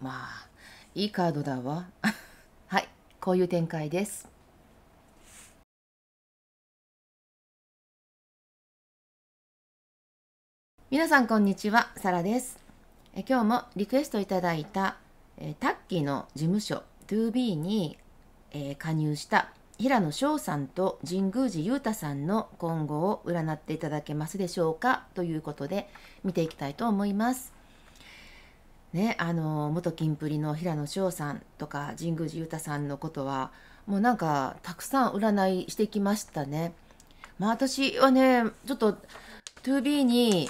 まあいいカードだわ はいこういう展開ですみなさんこんにちはサラですえ今日もリクエストいただいたえタッキーの事務所 2B に、えー、加入した平野翔さんと神宮寺勇太さんの今後を占っていただけますでしょうかということで見ていきたいと思います。ね、あの元キンプリの平野紫耀さんとか神宮寺勇太さんのことはもうなんかたくさん占いしてきましたね。まあ私はねちょっと 2B に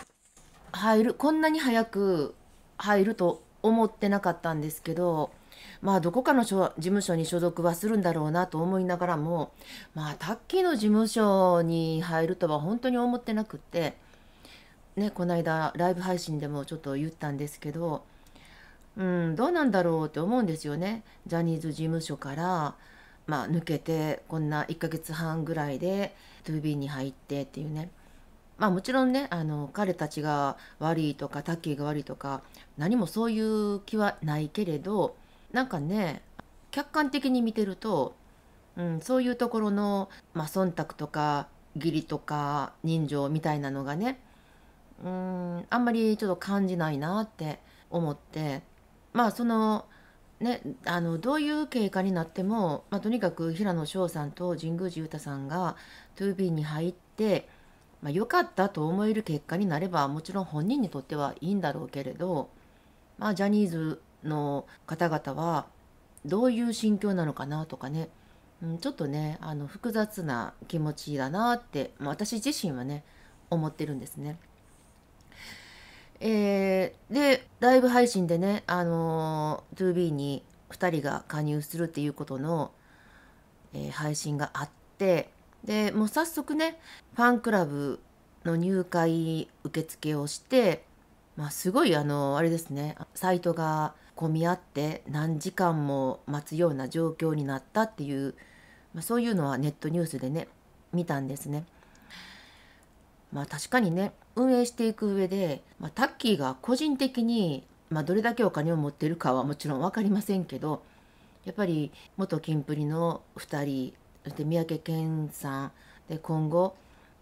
入るこんなに早く入ると思ってなかったんですけどまあどこかの事務所に所属はするんだろうなと思いながらもまあタッキーの事務所に入るとは本当に思ってなくってねこの間ライブ配信でもちょっと言ったんですけど。うん、どうなんだろうって思うんですよね。ジャニーズ事務所から、まあ、抜けてこんな1ヶ月半ぐらいで 2B に入ってっていうね。まあもちろんねあの彼たちが悪いとかタッキーが悪いとか何もそういう気はないけれどなんかね客観的に見てると、うん、そういうところの、まあ、忖度とか義理とか人情みたいなのがねうんあんまりちょっと感じないなって思ってまあそのね、あのどういう経過になっても、まあ、とにかく平野紫耀さんと神宮寺勇太さんが 2B に入って、まあ、良かったと思える結果になればもちろん本人にとってはいいんだろうけれど、まあ、ジャニーズの方々はどういう心境なのかなとかね、うん、ちょっとねあの複雑な気持ちだなって、まあ、私自身はね思ってるんですね。えーでライブ配信でね、あのー、2B に2人が加入するっていうことの、えー、配信があってでもう早速ねファンクラブの入会受付をして、まあ、すごいあのあれですねサイトが混み合って何時間も待つような状況になったっていう、まあ、そういうのはネットニュースでね見たんですね。まあ確かにね運営していく上で、まあ、タッキーが個人的に、まあ、どれだけお金を持ってるかはもちろん分かりませんけどやっぱり元キンプリの2人そして三宅健さんで今後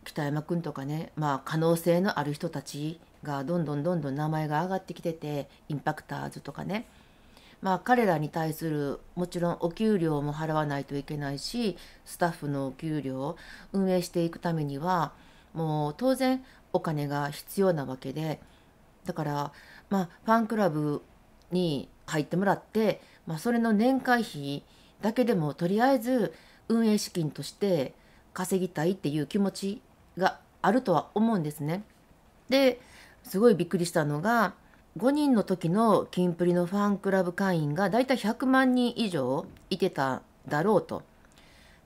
北山君とかね、まあ、可能性のある人たちがどんどんどんどん名前が上がってきててインパクターズとかねまあ彼らに対するもちろんお給料も払わないといけないしスタッフのお給料を運営していくためにはもう当然お金が必要なわけでだからまあファンクラブに入ってもらって、まあ、それの年会費だけでもとりあえず運営資金として稼ぎたいっていう気持ちがあるとは思うんですね。ですごいびっくりしたのが5人の時のキンプリのファンクラブ会員がだいたい100万人以上いてただろうと。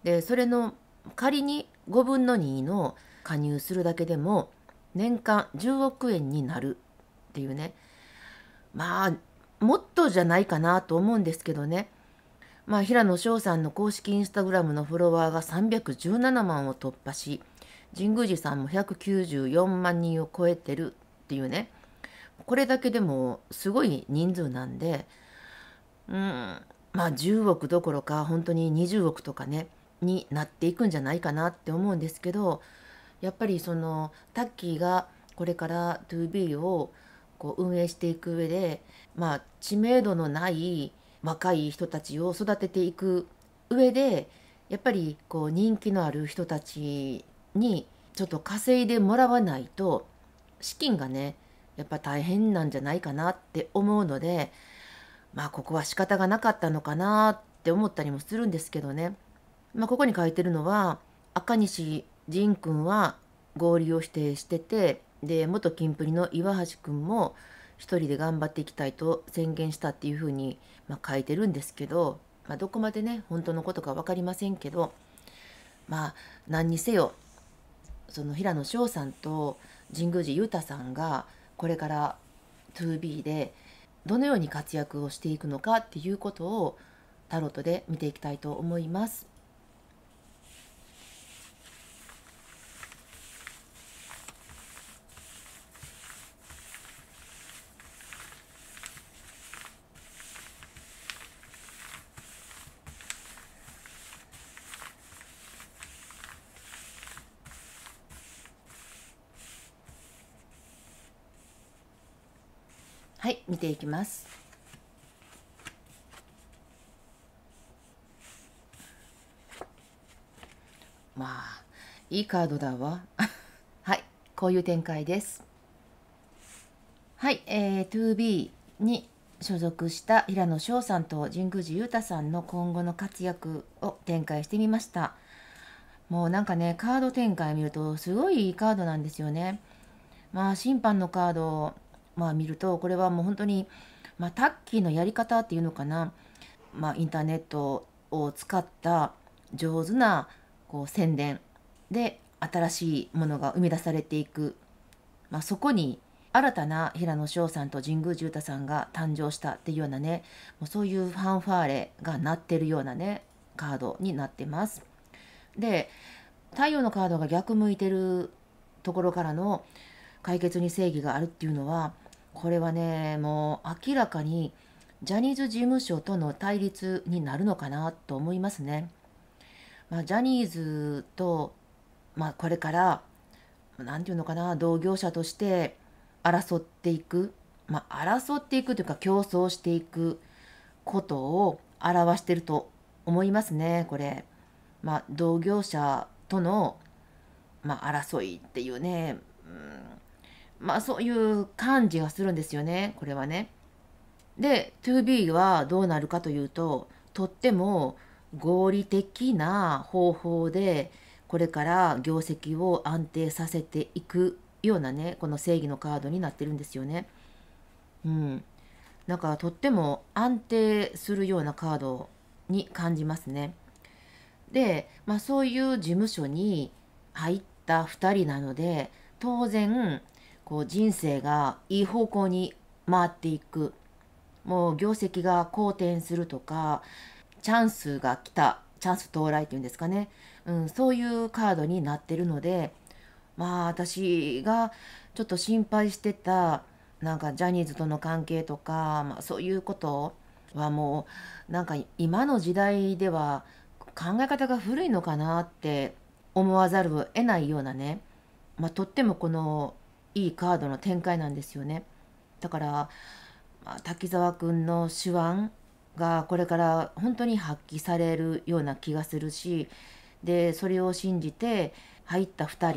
でそれの仮に5分の2の加入するだけでも年間10億円になるっていうねまあもっとじゃないかなと思うんですけどねまあ平野紫耀さんの公式インスタグラムのフォロワーが317万を突破し神宮寺さんも194万人を超えてるっていうねこれだけでもすごい人数なんでうんまあ10億どころか本当に20億とかねになっていくんじゃないかなって思うんですけどやっぱりそのタッキーがこれから 2B をこう運営していく上で、まあ、知名度のない若い人たちを育てていく上でやっぱりこう人気のある人たちにちょっと稼いでもらわないと資金がねやっぱ大変なんじゃないかなって思うのでまあここは仕方がなかったのかなって思ったりもするんですけどねまあ、ここに書いてるのは赤西仁君は合流を否定しててで元キンプリの岩橋君も一人で頑張っていきたいと宣言したっていうふうに、まあ、書いてるんですけど、まあ、どこまでね本当のことか分かりませんけどまあ何にせよその平野翔さんと神宮寺勇太さんがこれから 2B でどのように活躍をしていくのかっていうことをタロットで見ていきたいと思います。はい見ていきますまあいいカードだわ はいこういう展開ですはい、えー、2B に所属した平野翔さんと神宮寺勇太さんの今後の活躍を展開してみましたもうなんかねカード展開見るとすごいいいカードなんですよねまあ審判のカードまあ、見るとこれはもう本当に、まあ、タッキーのやり方っていうのかな、まあ、インターネットを使った上手なこう宣伝で新しいものが生み出されていく、まあ、そこに新たな平野紫耀さんと神宮獣太さんが誕生したっていうようなねもうそういうファンファーレが鳴ってるようなねカードになってます。で太陽のカードが逆向いてるところからの解決に正義があるっていうのはこれはねもう明らかにジャニーズ事務所との対立になるのかなと思いますね。まあ、ジャニーズと、まあ、これから何て言うのかな同業者として争っていく、まあ、争っていくというか競争していくことを表してると思いますねこれ。まあ、同業者との、まあ、争いっていうね、うんまあそういう感じがするんですよねこれはね。で 2B はどうなるかというととっても合理的な方法でこれから業績を安定させていくようなねこの正義のカードになってるんですよね。うん、だからとっても安定するようなカードに感じますね。で、まあ、そういう事務所に入った2人なので当然こう人生がいい方向に回っていくもう業績が好転するとかチャンスが来たチャンス到来っていうんですかね、うん、そういうカードになってるのでまあ私がちょっと心配してたなんかジャニーズとの関係とか、まあ、そういうことはもうなんか今の時代では考え方が古いのかなって思わざるを得ないようなね、まあ、とってもこのいいカードの展開なんですよね。だから、まあ、滝沢くんの手腕がこれから本当に発揮されるような気がするしでそれを信じて入った2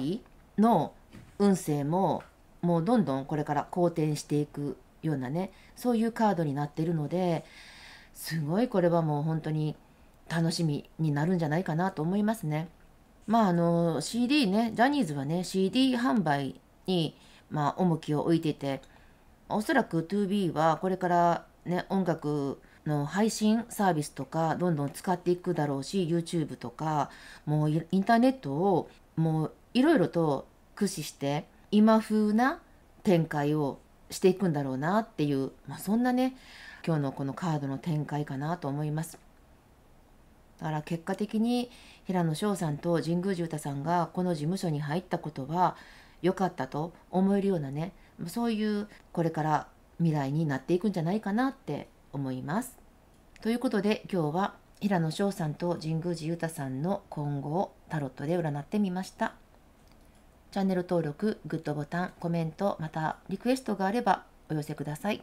人の運勢ももうどんどんこれから好転していくようなねそういうカードになってるのですごいこれはもう本当に楽しみになるんじゃないかなと思いますね。まああの CD ねジャニーズはね CD 販売にまあ、重きを置いてておそらく 2B はこれからね音楽の配信サービスとかどんどん使っていくだろうし YouTube とかもうインターネットをもういろいろと駆使して今風な展開をしていくんだろうなっていう、まあ、そんなね今日のこのカードの展開かなと思います。だから結果的に平野紫耀さんと神宮寺太さんがこの事務所に入ったことは良かったと思えるようなねそういうこれから未来になっていくんじゃないかなって思います。ということで今日は平野翔さんと神宮寺勇太さんの今後をタロットで占ってみました。チャンネル登録、グッドボタン、コメント、またリクエストがあればお寄せください。